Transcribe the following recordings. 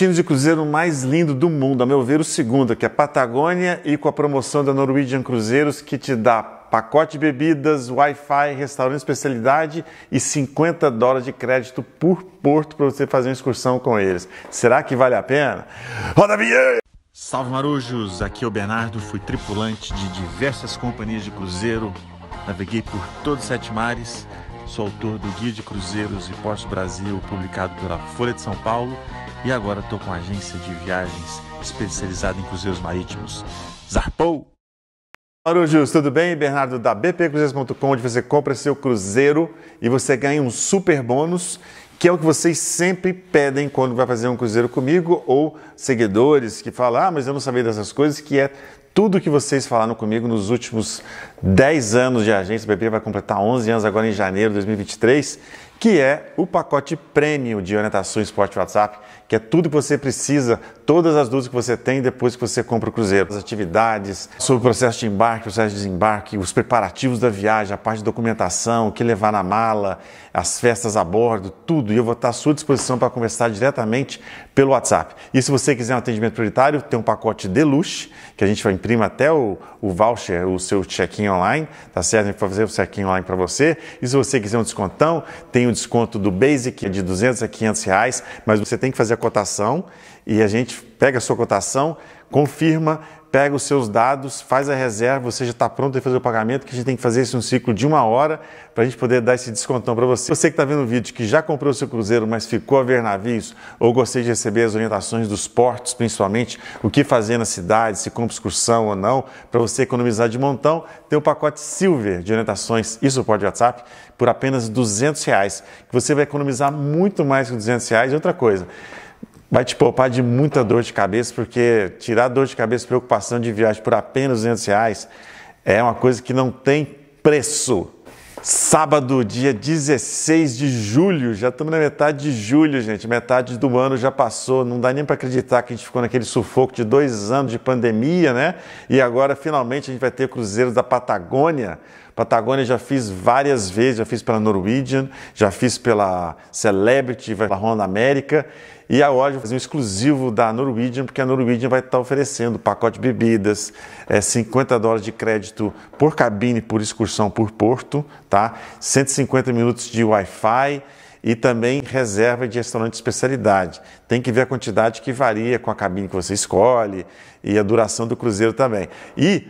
destinos de cruzeiro mais lindo do mundo, a meu ver, o segundo, que é a Patagônia e com a promoção da Norwegian Cruzeiros, que te dá pacote de bebidas, Wi-Fi, restaurante especialidade e 50 dólares de crédito por porto para você fazer uma excursão com eles. Será que vale a pena? Roda a Salve Marujos, aqui é o Bernardo, fui tripulante de diversas companhias de cruzeiro, naveguei por todos os sete mares, sou autor do Guia de Cruzeiros e Portos Brasil, publicado pela Folha de São Paulo e agora estou com agência de viagens especializada em cruzeiros marítimos. Zarpou! Jus, tudo bem? Bernardo da bpcruzeiros.com, onde você compra seu cruzeiro e você ganha um super bônus, que é o que vocês sempre pedem quando vai fazer um cruzeiro comigo ou seguidores que falam: "Ah, mas eu não sabia dessas coisas", que é tudo que vocês falaram comigo nos últimos 10 anos de agência BP, vai completar 11 anos agora em janeiro de 2023 que é o pacote prêmio de orientação esporte WhatsApp, que é tudo que você precisa, todas as dúvidas que você tem depois que você compra o cruzeiro, as atividades, sobre o processo de embarque, processo de desembarque, os preparativos da viagem, a parte de documentação, o que levar na mala, as festas a bordo, tudo. E eu vou estar à sua disposição para conversar diretamente pelo WhatsApp. E se você quiser um atendimento prioritário, tem um pacote deluxe, que a gente vai imprimir até o, o voucher, o seu check-in online, tá certo? A gente vai fazer o check-in online para você. E se você quiser um descontão, tem desconto do Basic é de 200 a 500 reais, mas você tem que fazer a cotação e a gente pega a sua cotação, confirma, pega os seus dados, faz a reserva, você já está pronto para fazer o pagamento, que a gente tem que fazer isso em um ciclo de uma hora para a gente poder dar esse descontão para você. Você que está vendo o vídeo, que já comprou o seu cruzeiro, mas ficou a ver navios, ou gostei de receber as orientações dos portos, principalmente, o que fazer na cidade, se compra excursão ou não, para você economizar de montão, tem o pacote Silver de orientações e suporte WhatsApp por apenas R$ 200, reais, que você vai economizar muito mais que R$ 200. Reais. E outra coisa, vai te poupar de muita dor de cabeça, porque tirar dor de cabeça, preocupação de viagem por apenas 200 reais é uma coisa que não tem preço. Sábado, dia 16 de julho, já estamos na metade de julho, gente. Metade do ano já passou, não dá nem para acreditar que a gente ficou naquele sufoco de dois anos de pandemia, né? E agora finalmente a gente vai ter Cruzeiro da Patagônia, Patagônia já fiz várias vezes, já fiz pela Norwegian, já fiz pela Celebrity, pela Honda América. E agora vou fazer um exclusivo da Norwegian, porque a Norwegian vai estar tá oferecendo pacote de bebidas, é, 50 dólares de crédito por cabine, por excursão, por porto, tá? 150 minutos de Wi-Fi e também reserva de restaurante de especialidade. Tem que ver a quantidade que varia com a cabine que você escolhe e a duração do cruzeiro também. E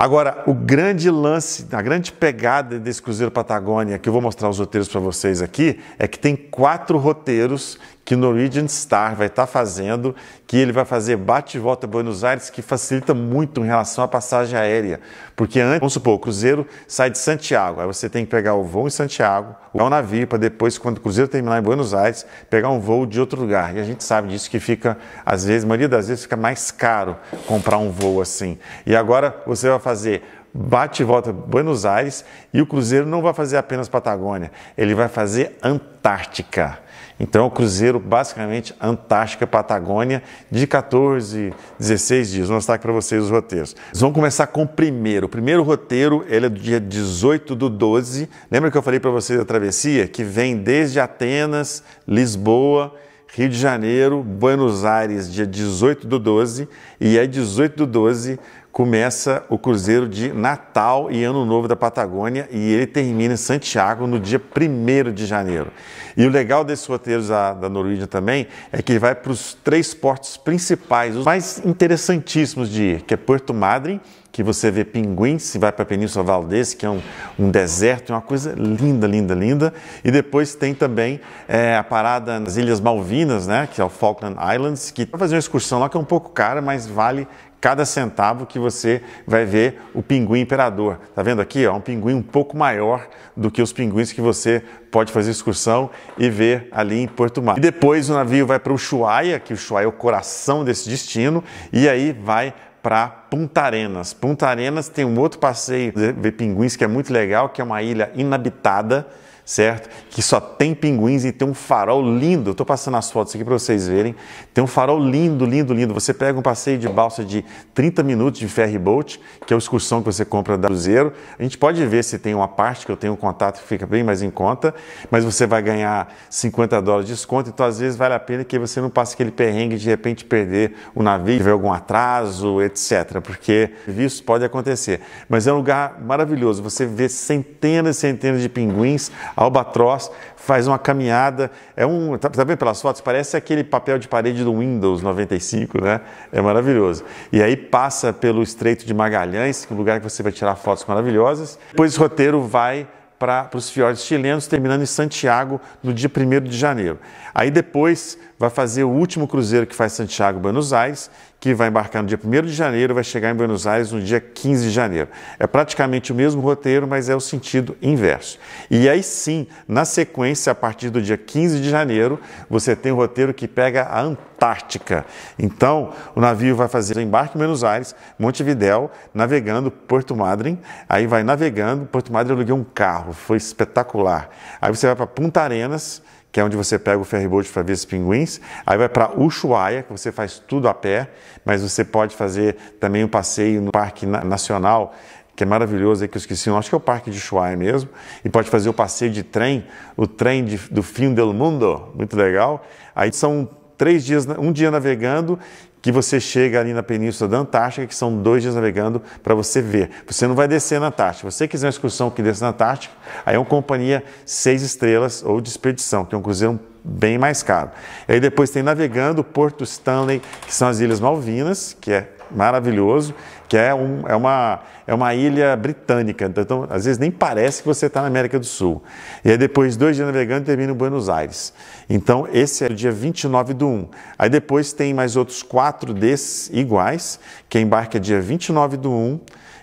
Agora, o grande lance, a grande pegada desse Cruzeiro Patagônia, que eu vou mostrar os roteiros para vocês aqui, é que tem quatro roteiros que o Norwegian Star vai estar tá fazendo, que ele vai fazer bate e volta a Buenos Aires, que facilita muito em relação à passagem aérea. Porque antes, vamos supor, o Cruzeiro sai de Santiago, aí você tem que pegar o voo em Santiago, pegar o navio para depois, quando o Cruzeiro terminar em Buenos Aires, pegar um voo de outro lugar. E a gente sabe disso que fica, às vezes, a maioria das vezes fica mais caro comprar um voo assim. E agora você vai fazer bate e volta Buenos Aires e o Cruzeiro não vai fazer apenas Patagônia, ele vai fazer Antártica. Então, o é cruzeiro basicamente Antártica, Patagônia, de 14, 16 dias. Vou mostrar aqui para vocês os roteiros. Vamos vão começar com o primeiro. O primeiro roteiro ele é do dia 18 do 12. Lembra que eu falei para vocês a travessia? Que vem desde Atenas, Lisboa, Rio de Janeiro, Buenos Aires, dia 18 do 12. E aí, 18 do 12, começa o cruzeiro de Natal e Ano Novo da Patagônia e ele termina em Santiago no dia 1 de janeiro. E o legal desses roteiros da, da Noruega também é que ele vai para os três portos principais, os mais interessantíssimos de ir, que é Porto Madre que você vê pinguins, se vai para a Península Valdez, que é um, um deserto, é uma coisa linda, linda, linda. E depois tem também é, a parada nas Ilhas Malvinas, né, que é o Falkland Islands, que vai fazer uma excursão lá que é um pouco cara, mas vale cada centavo que você vai ver o pinguim imperador. Tá vendo aqui? É um pinguim um pouco maior do que os pinguins que você pode fazer excursão e ver ali em Porto Mar. E depois o navio vai para o Ushuaia, que o Ushuaia é o coração desse destino, e aí vai para Punta Arenas. Punta Arenas tem um outro passeio de ver pinguins que é muito legal, que é uma ilha inabitada certo? Que só tem pinguins e tem um farol lindo. Estou passando as fotos aqui para vocês verem. Tem um farol lindo, lindo, lindo. Você pega um passeio de balsa de 30 minutos de ferry boat, que é a excursão que você compra da Cruzeiro. A gente pode ver se tem uma parte que eu tenho um contato que fica bem mais em conta, mas você vai ganhar 50 dólares de desconto. Então, às vezes, vale a pena que você não passe aquele perrengue de, repente perder o navio, tiver algum atraso, etc. Porque isso pode acontecer. Mas é um lugar maravilhoso. Você vê centenas e centenas de pinguins Albatroz faz uma caminhada, é um, tá, tá vendo pelas fotos? Parece aquele papel de parede do Windows 95, né? É maravilhoso. E aí passa pelo Estreito de Magalhães, que é um lugar que você vai tirar fotos maravilhosas. Depois o roteiro vai para os fiordes chilenos, terminando em Santiago no dia 1 de janeiro. Aí depois vai fazer o último cruzeiro que faz Santiago Buenos Aires, que vai embarcar no dia 1 de janeiro, vai chegar em Buenos Aires no dia 15 de janeiro. É praticamente o mesmo roteiro, mas é o sentido inverso. E aí sim, na sequência, a partir do dia 15 de janeiro, você tem o um roteiro que pega a Antártica. Então, o navio vai fazer o embarque em Buenos Aires, Montevidéu, navegando Porto Madryn, aí vai navegando, Porto Madryn aluguei um carro, foi espetacular. Aí você vai para Punta Arenas, que é onde você pega o ferryboat para ver os pinguins. Aí vai para Ushuaia, que você faz tudo a pé, mas você pode fazer também um passeio no Parque Nacional, que é maravilhoso, aí que eu esqueci, acho que é o Parque de Ushuaia mesmo, e pode fazer o passeio de trem, o trem de, do fim do mundo, muito legal. Aí são três dias, um dia navegando que você chega ali na Península da Antártica, que são dois dias navegando para você ver. Você não vai descer na Antártica. Se você quiser uma excursão que desça na Antártica, aí é uma companhia seis estrelas ou de expedição, que é um cruzeiro bem mais caro. E aí depois tem navegando Porto Stanley, que são as Ilhas Malvinas, que é maravilhoso, que é, um, é, uma, é uma ilha britânica. Então, às vezes nem parece que você está na América do Sul. E aí, depois, dois dias navegando, termina em Buenos Aires. Então, esse é o dia 29 do 1. Aí, depois, tem mais outros quatro desses iguais, que é embarca é dia 29 do 1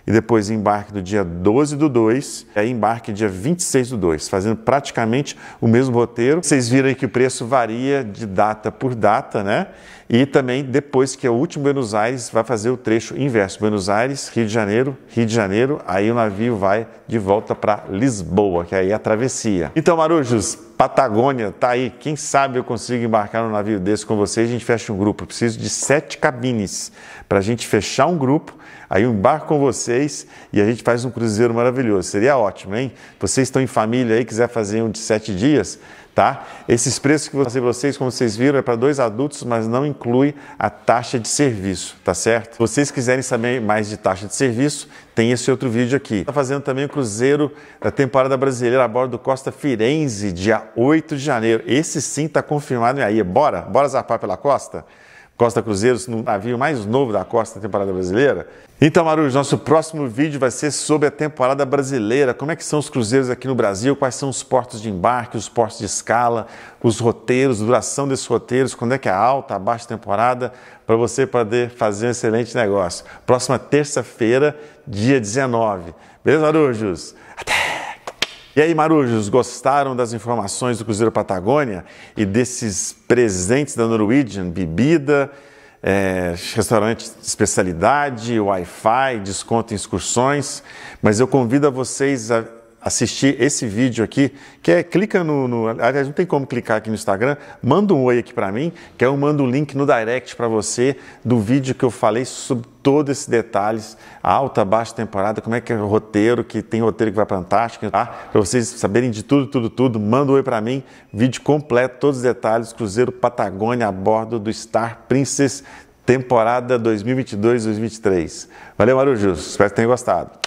e depois embarque do dia 12 do 2, e aí embarque dia 26 do 2, fazendo praticamente o mesmo roteiro. Vocês viram aí que o preço varia de data por data, né? E também, depois que é o último Buenos Aires, vai fazer o trecho inverso. Buenos Aires, Rio de Janeiro, Rio de Janeiro, aí o navio vai de volta para Lisboa, que aí é a travessia. Então, Marujos, Patagônia, tá aí. Quem sabe eu consigo embarcar num navio desse com vocês, a gente fecha um grupo. Eu preciso de sete cabines para a gente fechar um grupo, aí eu embarco com vocês e a gente faz um cruzeiro maravilhoso. Seria ótimo, hein? Vocês estão em família aí, quiser fazer um de sete dias, tá? Esses preços que você, vocês, como vocês viram, é para dois adultos, mas não inclui a taxa de serviço, tá certo? Se vocês quiserem saber mais de taxa de serviço, tem esse outro vídeo aqui. Tá fazendo também o cruzeiro da temporada brasileira a bordo do Costa Firenze, dia 8 de janeiro. Esse sim tá confirmado e aí, bora? Bora zarpar pela costa? Costa Cruzeiros, no navio mais novo da Costa da temporada brasileira. Então, Marujos, nosso próximo vídeo vai ser sobre a temporada brasileira. Como é que são os cruzeiros aqui no Brasil? Quais são os portos de embarque, os portos de escala, os roteiros, duração desses roteiros, quando é que é alta, a baixa temporada, para você poder fazer um excelente negócio. Próxima terça-feira, dia 19. Beleza, Marujos? Até! E aí, Marujos, gostaram das informações do Cruzeiro Patagônia e desses presentes da Norwegian? Bebida, é, restaurante de especialidade, Wi-Fi, desconto em excursões. Mas eu convido a vocês a assistir esse vídeo aqui, que é clica no, no, aliás não tem como clicar aqui no Instagram, manda um oi aqui para mim, que eu mando o um link no direct para você do vídeo que eu falei sobre todos esses detalhes, alta, baixa temporada, como é que é o roteiro, que tem roteiro que vai para Antártica, tá? Para vocês saberem de tudo, tudo, tudo, manda um oi para mim, vídeo completo, todos os detalhes, cruzeiro Patagônia a bordo do Star Princess temporada 2022-2023. Valeu, Marujos, espero que tenham gostado.